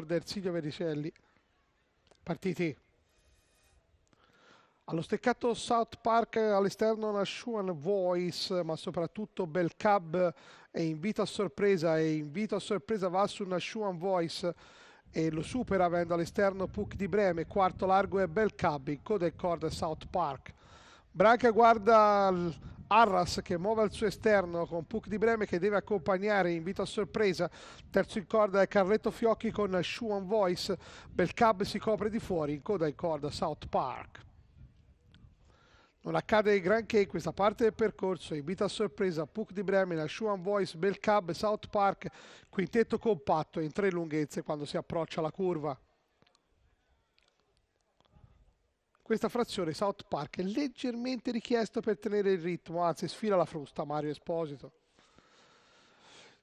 Guarda Ersilio Vericelli. Partiti. Allo steccato South Park all'esterno una Schuan Voice, ma soprattutto Belcab è in vita a sorpresa e invito a sorpresa va su una Schuan Voice e lo supera avendo all'esterno Puck di Breme, quarto largo è Cab, in coda e corda South Park. Branca guarda Arras che muove al suo esterno con Puck di Breme che deve accompagnare invito a sorpresa terzo in corda è Carletto Fiocchi con Shuan Voice Belcab si copre di fuori in coda in corda South Park non accade granché in questa parte del percorso invita a sorpresa Puck di Bremena, Shuan Voice, Belcab, South Park quintetto compatto in tre lunghezze quando si approccia alla curva Questa frazione South Park è leggermente richiesto per tenere il ritmo, anzi sfila la frusta Mario Esposito.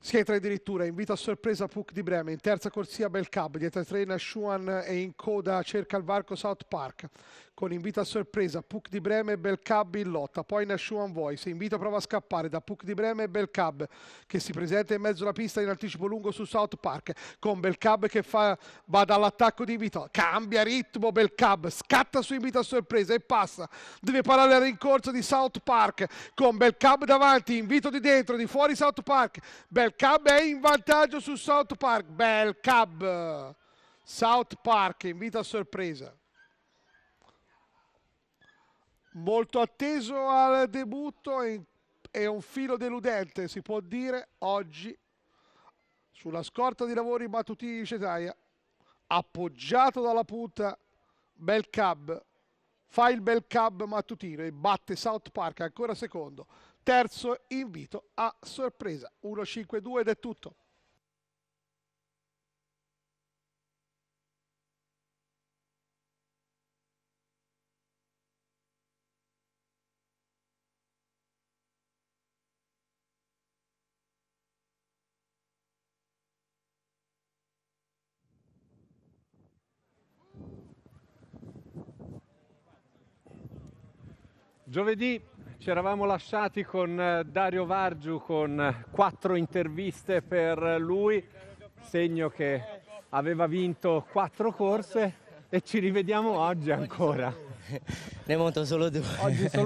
Schetra addirittura invita a sorpresa Puck di Breme in terza corsia Belcab, dietro ai tre Nashuan e in coda cerca il varco South Park. Con invita a sorpresa Puck di Breme e Belcab in lotta, poi Nashuan Voice, invita prova a scappare da Puck di Breme e Belcab che si presenta in mezzo alla pista in anticipo lungo su South Park con Belcab che fa, va dall'attacco di Invito, cambia ritmo Belcab, scatta su invita a sorpresa e passa, deve parare al rincorso di South Park con Belcab davanti, invito di dentro, di fuori South Park. Bel Bel Cab è in vantaggio su South Park. Bel Cab. South Park invita a sorpresa. Molto atteso al debutto e un filo deludente, si può dire, oggi sulla scorta di lavori battutini di Cetaia, appoggiato dalla punta Bel Cab fa il bel cab mattutino e batte South Park ancora secondo. Terzo invito a sorpresa 1-5-2 ed è tutto. Giovedì ci eravamo lasciati con eh, Dario Vargiu con eh, quattro interviste per lui, segno che aveva vinto quattro corse e ci rivediamo oggi ancora. Ne monto solo due. Oggi solo